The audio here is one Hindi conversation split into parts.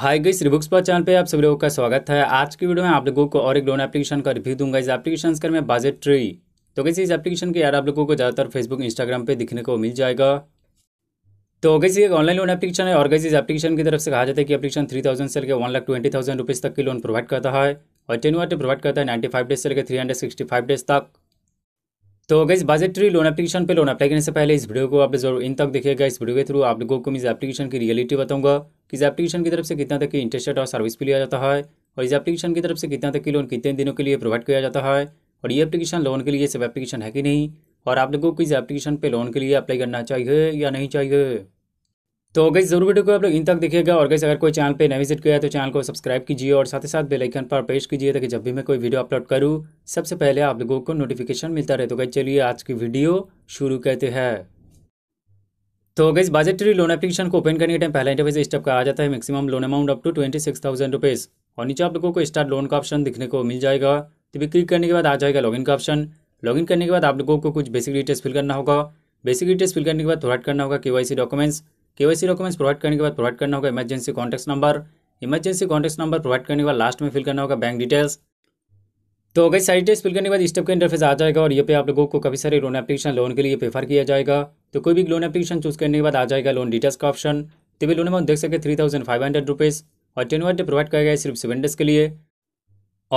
हाय गई श्री बुक्स पर चैनल पे आप सभी लोगों का स्वागत है आज की वीडियो में आप लोगों को और एक लोन एप्लीकेशन का रिव्यू दूंगा इस एप्लीकेशन का मैं बजट ट्री तो कैसे इस एप्लीकेशन के यार आप लोगों को ज़्यादातर फेसबुक इंस्टाग्राम पे दिखने को मिल जाएगा तो कैसे एक ऑनलाइन लोन एप्लीकेशन है और कैसे इस एप्लीकेशन की तरफ से कहा जाता है कि एप्लीकेशन थ्री थाउजेंड से लेकर one lakh twenty thousand rupees तक की लोन प्रोवाइड करता है और टेन प्रोवाइड करता है नाइन्टी फाइव डेज से लेकर three hundred sixty five days तक तो गई बजट लोन एप्लीकेशन पे लोन अप्लाई करने से पहले इस वीडियो को आप जरूर इन तक देखिएगा इस वीडियो के थ्रू आप लोगों को इस एप्लीकेशन की रियलिटी बताऊंगा कि इस एप्लीकेशन की तरफ से कितना तक की इंटरेस्ट और सर्विस भी लिया जाता है और इस एप्लीकेशन की तरफ से कितना तक की लोन कितने दिनों के लिए प्रोवाइड किया जाता है और ये एप्लीकेशन लोन के लिए सब एप्लीकेशन है कि नहीं और आप लोगों को इस एप्लीकेशन पर लोन के लिए अप्लाई करना चाहिए या नहीं चाहिए तो गई जरूर वीडियो को आप लोग इन तक देखिएगा और गई अगर कोई चैनल पे नया विजिट किया है तो चैनल को सब्सक्राइब कीजिए और साथ ही साथ बेल आइकन पर प्रेश कीजिए ताकि जब भी मैं कोई वीडियो अपलोड करूँ सबसे पहले आप लोगों को नोटिफिकेशन मिलता रहे तो गई चलिए आज की वीडियो शुरू कहते हैं तो गई बजटरी लोन एप्लीकेशन को ओपन करने के टाइम पहला इंटरफेस स्टेप का आ जाता है maximum loan amount up to twenty six thousand rupees और नीचे आप लोगों को स्टार्ट लोन का ऑप्शन दिखने को मिल जाएगा तो भी क्लिक करने के बाद आ जाएगा लॉगिन का ऑप्शन लॉगिन करने के बाद आप लोगों को कुछ बेसिक डिटेल्स फिल करना होगा बेसिक डिटेल्स फिल करने के बाद थोड़ा करना होगा के डॉक्यूमेंट्स केवाईसी डॉक्यूमेंट्स प्रोवाइड करने के बाद प्रोवाइड करना होगा emergency contact number emergency contact number provide करने के बाद लास्ट में फिल करना होगा बैंक डिटेल्स तो अगर सारी डिटेल्स फिल करने के बाद स्टेप का इंटरफेस आ जाएगा और ये पे आप लोगों को काफी सारे लोन एप्लीकेशन लोन के लिए प्रेफर किया जाएगा तो कोई भी लोन एप्लीकेशन चूज करने के बाद आ जाएगा लोन डिटेल्स का ऑप्शन तो भी लोन अमाउंट देख सके three thousand five hundred rupees और वन डे प्रोवाइड किया गया सिर्फ सेवन डेज के लिए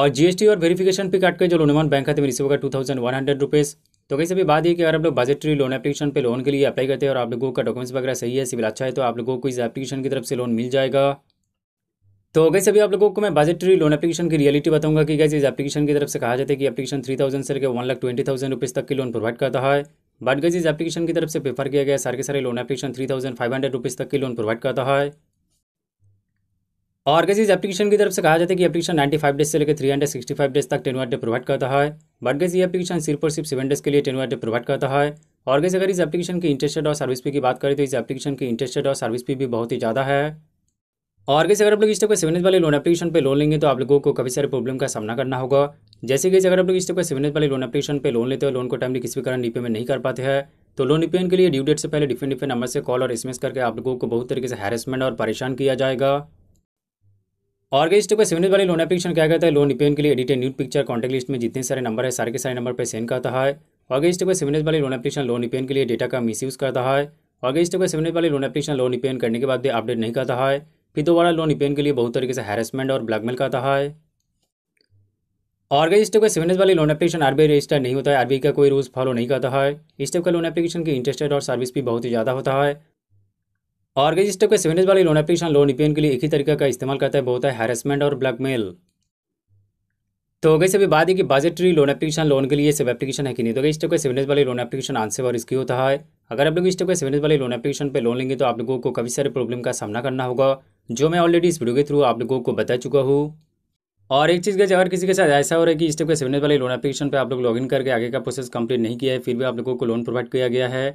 और जीएसटी और वेरिफिकेशन पे काट के जो लोन अमाउंट बैंक खाते में रिसीव होगा two thousand one hundred rupees तो कैसे भी बात है कि अगर आप लोग बजटरी लोन एप्लीकेशन पे लोन के लिए अप्लाई करते हैं और आप लोगों का डॉक्यूमेंट्स वगैरह सही है सिविल अच्छा है तो आप लोगों को इस एप्लीकेशन की तरफ से लोन मिल जाएगा तो कैसे अभी आप लोगों को मैं बजटरी लोन एप्लीकेशन की रियलिटी बताऊंगा कि कैसे इस एप्लीकेशन की तरफ से कहा जाता है कि एप्लीकेशन थ्री थाउजेंड से लेकर one lakh twenty thousand rupees तक की लोन प्रोवाइड करता है बट कैसे इस एप्लीकेशन की तरफ से प्रेफर किया गया सारे के सारे loan application three thousand five hundred rupees तक की लोन प्रोवाइड करता है और इस एप्लीकेशन की तरफ से कहा जाता है कि एप्लीकेशन 95 डेज से लेकर 365 डेज तक टेनवर डे प्रोवाइड करता है बट गैस ये एप्लीकेशन सिर्फ और सिर्फ सेवन डेज के लिए टेनवर डे प्रोवाइड करता है और गज अगर इस एप्लीकेशन की इंटरेस्टेड और सर्विस फी की बात करें तो इस एप्लीकेशन की इंटरेस्टेड और सर्विस फी भी बहुत ही ज़्यादा है और गैस अगर आप लोग इस टाइप का सेवन वाले लोन एप्लीकेशन पे लोन लेंगे तो आप लोगों को कभी सारे प्रॉब्लम का सामना करना होगा जैसे कि अगर आप लोग इस टाइप का सेवन वाले लोन एप्लीकेशन पे लोन लेते हो लोन को टाइमली किसी भी कारण रिपेमेंट नहीं कर पाते हैं तो लोन रिपेमेंट के लिए ड्यू डेट से पहले डिफरेंट डिफरेंट नंबर से कॉल और एस करके आप लोगों को बहुत तरीके से हैरेसमेंट और परेशान किया जाएगा ऑर्गेज पे सेवन वाली लोन एप्लीकेशन क्या कहता है लोन रिपेन के लिए edited new picture contact list में जितने सारे नंबर है सारे के सारे नंबर पर सेंड करता है ऑर्गेज पे सेवन वाली लोन एप्लीकेशन लोन रिपेन के लिए डेटा का मिस करता है ऑर्गेज पे सेवन वाली लोन एप्लीकेशन लोन रिपेन करने के बाद भी अपडेट नहीं करता है फिर दोबारा लोन रिपेन के लिए बहुत तरीके से हैरेसमेंट और ब्लैकमेल करता है ऑर्गेज स्टेप का सेवन वाली लोन एप्लीकेशन आरबीआई रजिस्टर नहीं होता है आरबीआई का कोई रूल्स फॉलो नहीं करता है इस टेप का लोन एप्लीकेशन की इंटरेस्ट और सर्विस भी बहुत ही ज़्यादा होता है ऑर्गेज स्टेप के सेवेनेज वाली लोन एप्लीकेशन लोन रिपेन के लिए एक ही तरीका का इस्तेमाल करता है बहुत है हैरेसमेंट और ब्लैकमेल तो गई अभी बात है कि बजटरी लोन एप्लीकेशन लोन के लिए सब एप्लीकेशन है कि नहीं तो गई स्टेप का सेवेनेज वाली लोन एप्लीकेशन आंसर और इसकी होता है अगर आप लोग इस टाइप के सेवेनेज वाली लोन एप्लीकेशन पर लोन लेंगे तो आप लोगों को कभी सारे प्रॉब्लम का सामना करना होगा जो मैं ऑलरेडी इस वीडियो के थ्रू आप लोगों को बता चुका हूँ और एक चीज़ का अगर किसी के साथ ऐसा हो रहा है कि इस टाइप के सेवेनेज वाले लोन एप्लीकेशन पर आप लोग लॉगिन करके आगे का प्रोसेस कंप्लीट नहीं किया है फिर भी आप लोगों को लोन प्रोवाइड किया गया है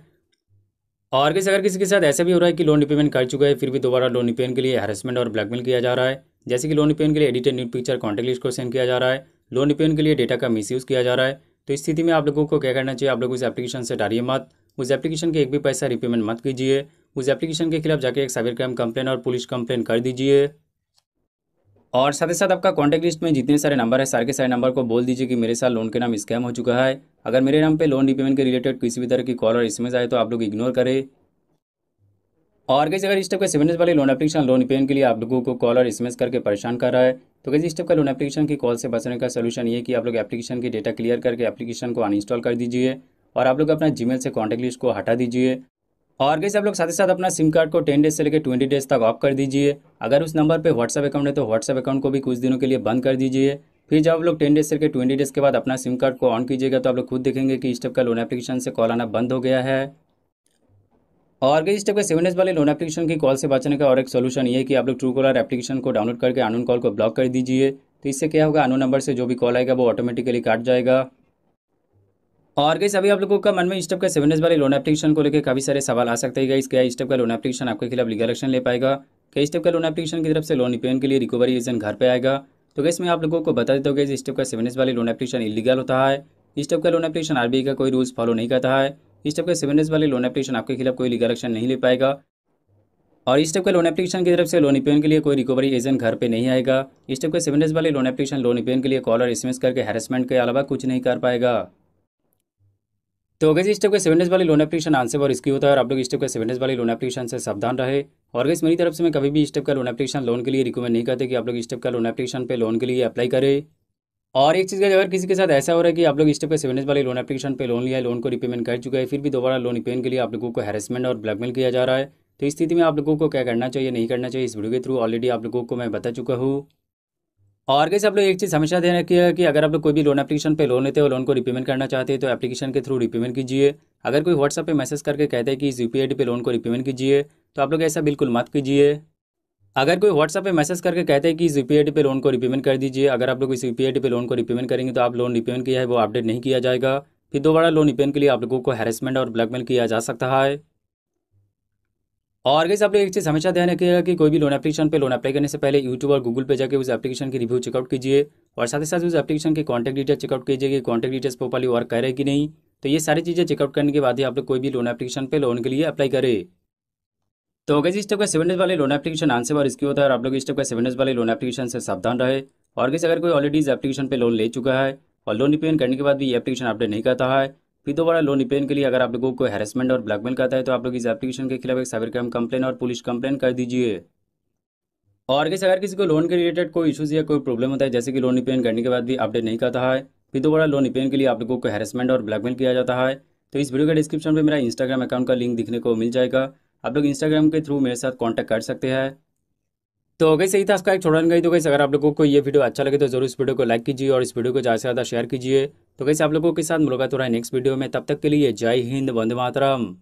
और किसी अगर किसी के साथ ऐसा भी हो रहा है कि लोन रिपेमेंट कर चुका है फिर भी दोबारा लोन रिपेमेंट के लिए हेरसमेंट और ब्लैकमेल किया जा रहा है जैसे कि लोन रिपेमेंट के लिए edited new picture contact list को सेंड किया जा रहा है लोन रिपेमेंट के लिए डेटा का मिस किया जा रहा है तो इस स्थिति में आप लोगों को क्या करना चाहिए आप लोग उस एप्लीकेशन से डालिए मत उस एप्लीकेशन के एक भी पैसा रिपेमेंट मत कीजिए उस एप्लीकेशन के खिलाफ जाकर एक साइबर क्राइम कंप्लेन और पुलिस कंप्लेन कर दीजिए और साथ ही साथ आपका कॉन्टैक्ट लिस्ट में जितने सारे नंबर है सारे के सारे नंबर को बोल दीजिए कि मेरे साथ लोन के नाम स्कैम हो चुका है अगर मेरे नाम पे लोन रिपेमेंट के रिलेटेड किसी भी तरह की कॉल और इसमें आए तो आप लोग इग्नोर करें और कैसे अगर इस टाइप का सेवन डेज वाले लोन एप्लीकेशन लोन रिपेमेंट के लिए आप लोगों को कॉल और एस करके परेशान कर रहा है तो कैसे इस टाइप का लोन एप्लीकेशन की कॉल से बचने का सोल्यूशन ये कि आप लोग एप्लीकेशन की डेटा क्लियर करके एप्लीकेशन को अनइंस्टॉल कर दीजिए और आप लोग अपना जीमेल से कॉन्टैक्ट लिस्ट को हटा दीजिए और कैसे आप लोग साथ ही साथ अपना सिम कार्ड को टेन डेज से लेकर ट्वेंटी डेज तक ऑफ कर दीजिए अगर उस नंबर पर व्हाट्सअप अकाउंट है तो व्हाट्सअप अकाउंट को भी कुछ दिनों के लिए बंद कर दीजिए फिर जब आप लोग टेन डेज से लेकर ट्वेंटी डेज के बाद अपना सिम कार्ड को ऑन कीजिएगा तो आप लोग खुद देखेंगे कि इस टाइप का लोन एप्लीकेशन से कॉल आना बंद हो गया है और गई टाइप का सेवन डेज वाले लोन एप्लीकेशन की कॉल से बचने का और एक सोल्यूशन ये कि आप लोग ट्रू कॉलर एप्लीकेशन को डाउनलोड करके अनोन कॉल को ब्लॉक कर दीजिए तो इससे क्या होगा अनोन नंबर से जो भी कॉल आएगा वो ऑटोमेटिकली काट जाएगा और गई अभी आप लोगों का मन में स्टेप का सेवन डेज वाले लोन एप्लीकेशन को लेकर काफ़ी सारे सवाल आ सकते हैं क्या स्टेप का लोन एप्लीकेशन आपके खिलाफ लीगल एक्शन ले पाएगा कई स्टेप का लोन एप्लीकेशन की तरफ से लोन रिपेमेंट के लिए रिकवरी एजेंट घर पर आएगा तो कैसे मैं आप लोगों को बता देता हूँ गैस स्टेप का सेवन डेज वाले लोन एप्लीकेशन इलीगल होता है स्टेप का लोन एप्लीकेशन आर का कोई रूल्स फॉलो नहीं करता है स्टेप का सेवन डेज वाले लोन एप्लीकेशन आपके खिलाफ कोई लीगल एक्शन नहीं ले पाएगा और इस टाइप का लोन एप्लीकेशन की तरफ से लोन रिपेमेंट के लिए कोई रिकवरी एजेंट घर पर नहीं आएगा इस टाइप सेवन डेज वाले लोन एप्लीकेशन लोन रिपेमेंट के लिए कॉल और करके हेरसमेंट के अलावा कुछ नहीं कर पाएगा तो अगर टाइप के सेवन डेज वाली लोन एप्लीकेशन आंसर और इसकी होता है और आप लोग स्टेप के सेवन डेज वाली लोन एप्लीकेशन से सावधान रहे और गैस मेरी तरफ से मैं कभी भी टाइप का लोन एप्लीकेशन लोन के लिए रिकमेंड नहीं करते कि आप लोग स्टेप का लोन एप्लीकेशन पे लोन के लिए अप्लाई करें और एक चीज़ का अगर किसी के साथ ऐसा हो रहा है कि आप लोग स्टेप के सेवन डेज वाले लोन एप्लीकेशन पर लोन लिया है लोन को रिपेमेंट कर चुका है फिर भी दोबारा लोन रिपेमेंट के लिए आप लोगों को हैरेसमेंट और ब्लैकमेल किया जा रहा है तो इस स्थिति में आप लोगों को क्या करना चाहिए नहीं करना चाहिए इस वीडियो के थ्रू ऑलरेडी आप लोगों को मैं बता चुका हूँ और कैसे आप लोग एक चीज़ हमेशा ध्यान रखिए कि अगर आप लोग कोई भी लोन एप्लीकेशन पे लोन लेते हो लोन को रिपेमेंट करना चाहते हैं तो एप्लीकेशन के थ्रू रिपेमेंट कीजिए अगर कोई व्हाट्सअप पे मैसेज करके कहते हैं कि इस यू पी पे लोन को रिपेमेंट कीजिए तो आप लोग ऐसा बिल्कुल मत कीजिए अगर कोई व्हाट्सअप पे मैसेज करके कहते हैं कि इस यू पे लोन को रिपेमेंट कर दीजिए अगर आप लोग इस यू पे लोन को रिपेमेंट करेंगे तो आप लोन रिपेमेंट किया है वो अपडेट नहीं किया जाएगा फिर दोबारा लोन रिपेमेंट के लिए आप लोगों को हैरेसमेंट और ब्लैकमेल किया जा सकता है और गई आप लोग एक चीज़ हमेशा ध्यान रखिएगा कि कोई भी लोन एप्लीकेशन पे लोन अप्लाई करने से पहले यूट्यूब और गूगल पे जाकर उस एप्लीकेशन की रिव्यू चेकआउट कीजिए और साथ ही साथ उस एप्लीकेशन के कॉन्टैक्ट डिटेल चेकआउट कीजिए कि कॉन्टैक्ट डिटेल्स प्रॉपरली वर्क करे कि नहीं तो ये सारी चीज़ें चेकआउट करने के बाद ही आप लोग कोई भी लोन एप्लीकेशन पर लोन के लिए अप्लाई करें तो अगर इस टाइप का सेवन डेज वाले लोन एप्लीकेशन आंसर और इसकी होता है और आप लोग इस टाइप का सेवन डेज वाले लोन एप्लीकेशन से सावधान रहे और किसी अगर कोई ऑलरेडी इस एप्लीकेशन पर लोन ले चुका है और लोन रिपेमेंट करने के बाद भी ये एप्लीकेशन अपडेट नहीं करता है फिर दोबारा लोन रिपेन के लिए अगर आप लोगों को हेरसमेंट और ब्लैकमेल करता है तो आप लोग इस एप्लीकेशन के खिलाफ एक साइबर क्राइम कंप्लेन और पुलिस कंप्लेन कर दीजिए और कैसे अगर किसी को लोन के रिलेटेड कोई इशूज़ या कोई प्रॉब्लम होता है जैसे कि लोन रिपेन करने के बाद भी अपडेट नहीं करता है फिर दोबारा लोन रिपेन के लिए आप लोगों को हेरसमेंट और ब्लैकमेल किया जाता है तो इस वीडियो के डिस्क्रिप्शन में मेरा इंस्टाग्राम अकाउंट का लिंक दिखने को मिल जाएगा आप लोग इंस्टाग्राम के थ्रू मेरे साथ कॉन्टैक्ट कर सकते हैं तो कैसे ही था उसका एक छोड़ा गई तो कैसे अगर आप लोगों को ये वीडियो अच्छा लगे तो जरूर इस वीडियो को लाइक कीजिए और इस वीडियो को ज़्यादा से ज़्यादा शेयर कीजिए तो कैसे आप लोगों के साथ मुलाकात हो रहा है नेक्स्ट वीडियो में तब तक के लिए जय हिंद वंदे मातरम